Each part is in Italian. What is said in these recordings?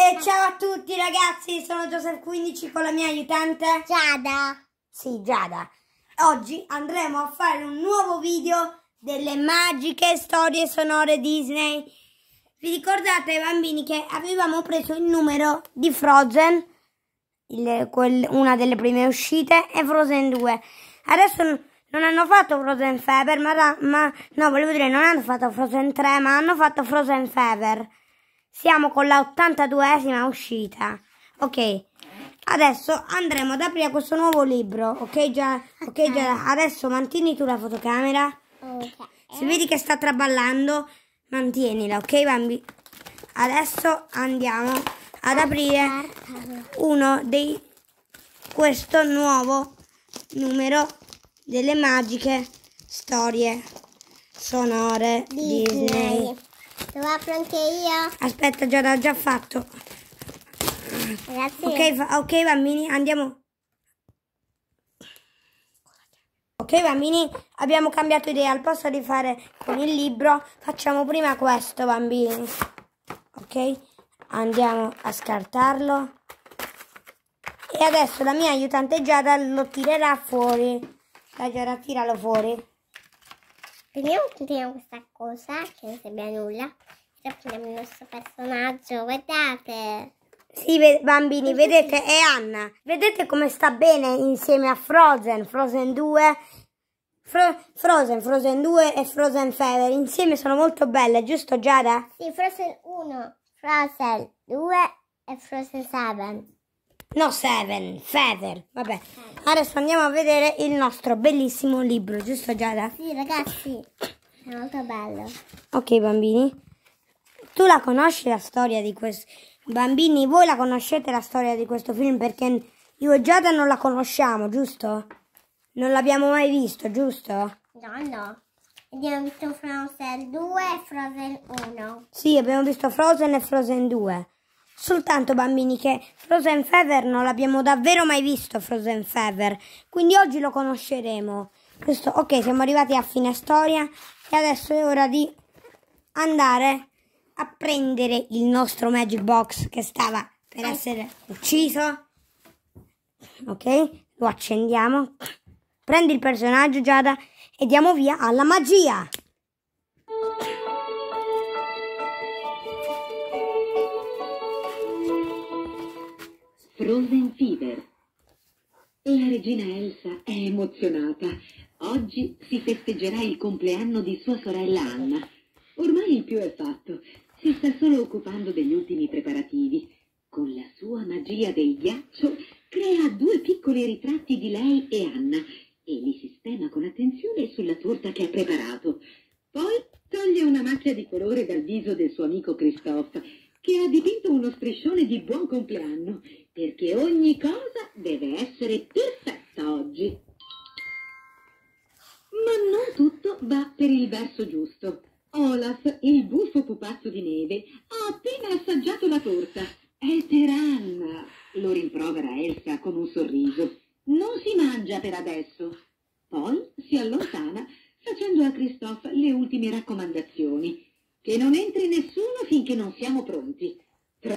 E ciao a tutti ragazzi, sono Joseph15 con la mia aiutante Giada. Sì, Giada. Oggi andremo a fare un nuovo video delle magiche storie sonore Disney. Vi ricordate bambini che avevamo preso il numero di Frozen, il, quel, una delle prime uscite, e Frozen 2. Adesso non hanno fatto Frozen Fever, ma, ma no, volevo dire non hanno fatto Frozen 3, ma hanno fatto Frozen Fever. Siamo con la 82esima uscita. Ok. Adesso andremo ad aprire questo nuovo libro. Ok, già. Ok, già. Adesso mantieni tu la fotocamera. Okay. Se vedi che sta traballando, mantienila, ok, bambi? Adesso andiamo ad aprire uno dei questo nuovo numero delle magiche storie sonore Disney. Disney. Lo apro anche io. Aspetta, già l'ho già fatto. Ragazzi. Ok, bambini, andiamo. Ok bambini, abbiamo cambiato idea. Al posto di fare con il libro, facciamo prima questo bambini. Ok? Andiamo a scartarlo. E adesso la mia aiutante Giada lo tirerà fuori. La Giada tiralo fuori. Vediamo continuiamo questa cosa che non serve a nulla. Ora prendiamo il nostro personaggio, guardate. Sì, bambini, vedete, è Anna. Vedete come sta bene insieme a Frozen, Frozen 2, Fro Frozen, Frozen 2 e Frozen Fever. Insieme sono molto belle, giusto Giada? Sì, Frozen 1, Frozen 2 e Frozen 7 no Seven, Feather, vabbè. Adesso andiamo a vedere il nostro bellissimo libro, giusto Giada? Sì ragazzi, è molto bello. Ok bambini, tu la conosci la storia di questo... Bambini, voi la conoscete la storia di questo film perché io e Giada non la conosciamo, giusto? Non l'abbiamo mai visto, giusto? No, no. Abbiamo visto Frozen 2 e Frozen 1. Sì, abbiamo visto Frozen e Frozen 2. Soltanto bambini che Frozen Fever non l'abbiamo davvero mai visto Frozen Fever, quindi oggi lo conosceremo. Questo, ok, siamo arrivati a fine storia e adesso è ora di andare a prendere il nostro Magic Box che stava per essere ucciso. Ok, lo accendiamo. Prendi il personaggio Giada e diamo via alla magia. Frozen Fever. La regina Elsa è emozionata. Oggi si festeggerà il compleanno di sua sorella Anna. Ormai il più è fatto. Si sta solo occupando degli ultimi preparativi. Con la sua magia del ghiaccio crea due piccoli ritratti di lei e Anna e li sistema con attenzione sulla torta che ha preparato. Poi toglie una macchia di colore dal viso del suo amico Christophe, che ha dipinto uno striscione di buon compleanno perché ogni cosa deve essere perfetta oggi. Ma non tutto va per il verso giusto. Olaf, il buffo pupazzo di neve, ha appena assaggiato la torta. È tiranna, lo rimprovera Elsa con un sorriso. Non si mangia per adesso. Poi si allontana facendo a Christoph le ultime raccomandazioni. Che non entri nessuno finché non siamo pronti. Tra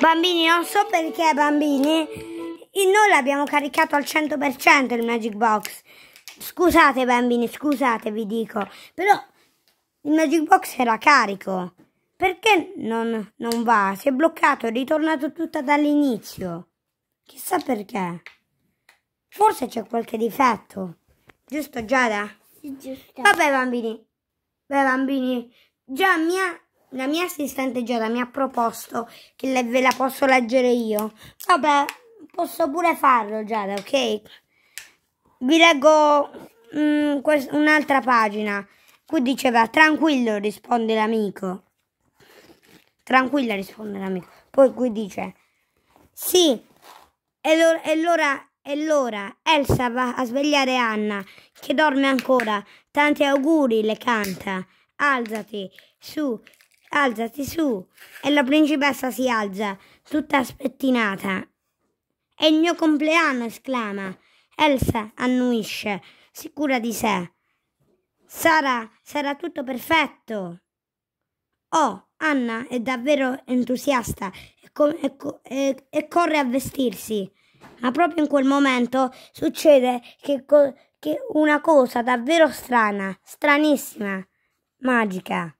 Bambini, non so perché bambini, noi l'abbiamo caricato al 100% il Magic Box. Scusate bambini, scusate vi dico, però il Magic Box era carico. Perché non, non va? Si è bloccato, è ritornato tutta dall'inizio. Chissà perché. Forse c'è qualche difetto. Giusto Giada? Giusto. Vabbè bambini. Beh bambini, già mia la mia assistente Giada mi ha proposto che le, ve la posso leggere io. Vabbè, posso pure farlo Giada, ok? Vi leggo mm, un'altra pagina. Qui diceva, tranquillo, risponde l'amico. Tranquilla, risponde l'amico. Poi qui dice, sì, e l'ora, è l'ora, è l'ora. Elsa va a svegliare Anna, che dorme ancora. Tanti auguri, le canta. Alzati, su, Alzati su. E la principessa si alza, tutta spettinata. È il mio compleanno, esclama. Elsa annuisce, sicura di sé. Sarà, sarà tutto perfetto. Oh, Anna è davvero entusiasta e, co e, co e, e corre a vestirsi. Ma proprio in quel momento succede che, che una cosa davvero strana, stranissima, magica.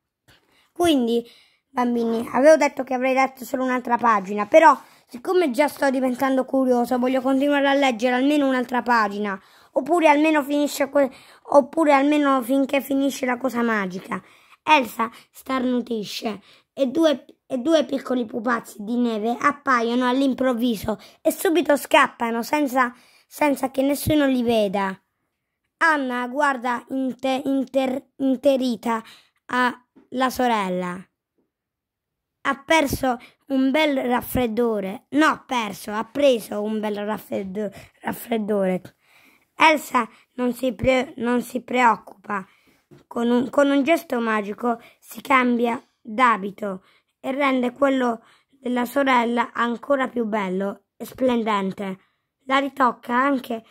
Quindi, bambini, avevo detto che avrei letto solo un'altra pagina, però siccome già sto diventando curioso, voglio continuare a leggere almeno un'altra pagina, oppure almeno, finisce oppure almeno finché finisce la cosa magica. Elsa starnutisce e due, e due piccoli pupazzi di neve appaiono all'improvviso e subito scappano senza, senza, che nessuno li veda. Anna guarda inter, inter, interita a, la sorella. Ha perso un bel raffreddore. No, ha perso, ha preso un bel raffreddo- raffreddore. Elsa non si, pre- non si preoccupa. Con un, con un gesto magico si cambia d'abito e rende quello della sorella ancora più bello e splendente. La ritocca anche,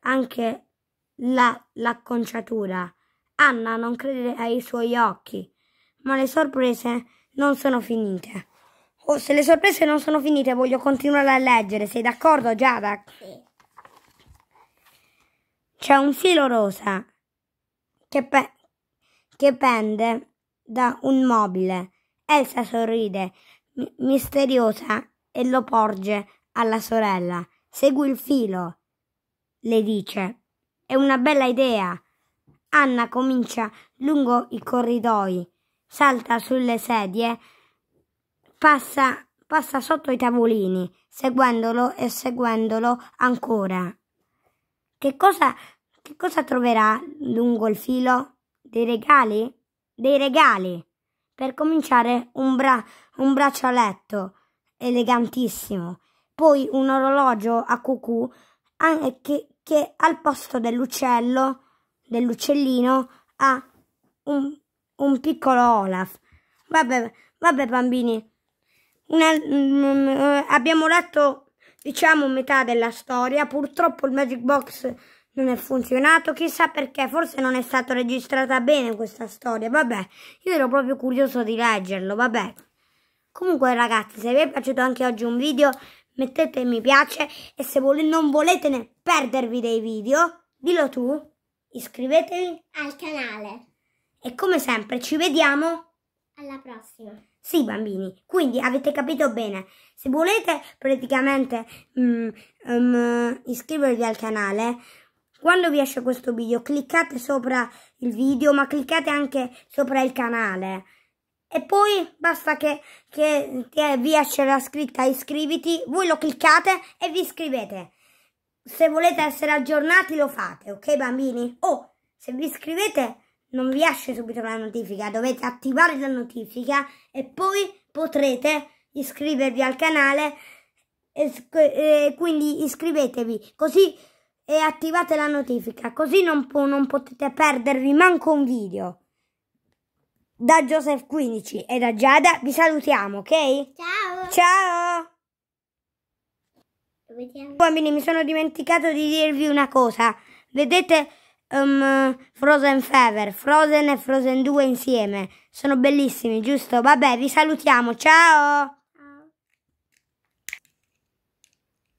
anche la, l'acconciatura. Anna non crede ai suoi occhi ma le sorprese non sono finite. Oh, se le sorprese non sono finite, voglio continuare a leggere. Sei d'accordo, Giada? Sì. C'è un filo rosa che, pe che, pende da un mobile. Elsa sorride, misteriosa, e lo porge alla sorella. Segui il filo, le dice. È una bella idea. Anna comincia lungo i corridoi salta sulle sedie, passa, passa sotto i tavolini, seguendolo e seguendolo ancora. Che cosa, che cosa troverà lungo il filo? Dei regali? Dei regali! Per cominciare un, bra- un braccialetto elegantissimo, poi un orologio a cucù che, che al posto dell'uccello, dell'uccellino, ha un, un piccolo Olaf. Vabbè, vabbè bambini, Una, mm, mm, abbiamo letto diciamo metà della storia, purtroppo il Magic Box non è funzionato, chissà perché, forse non è stata registrata bene questa storia, vabbè, io ero proprio curioso di leggerlo, vabbè. Comunque ragazzi, se vi è piaciuto anche oggi un video, mettete mi piace e se vol non volete perdervi dei video, dillo tu, iscrivetevi al canale. E come sempre ci vediamo alla prossima. Sì, bambini, quindi avete capito bene. Se volete praticamente mm, um, iscrivervi al canale, quando vi esce questo video cliccate sopra il video, ma cliccate anche sopra il canale. E poi basta che, che vi esce la scritta iscriviti, voi lo cliccate e vi iscrivete. Se volete essere aggiornati lo fate, ok bambini? O oh, se vi iscrivete non vi esce subito la notifica, dovete attivare la notifica e poi potrete iscrivervi al canale e, e quindi iscrivetevi così e attivate la notifica così non, po non potete perdervi manco un video da Joseph 15 e da Giada vi salutiamo ok? ciao ciao Vediamo. bambini mi sono dimenticato di dirvi una cosa vedete um, Frozen Fever, Frozen e Frozen 2 insieme. Sono bellissimi, giusto? Vabbè, vi salutiamo, ciao!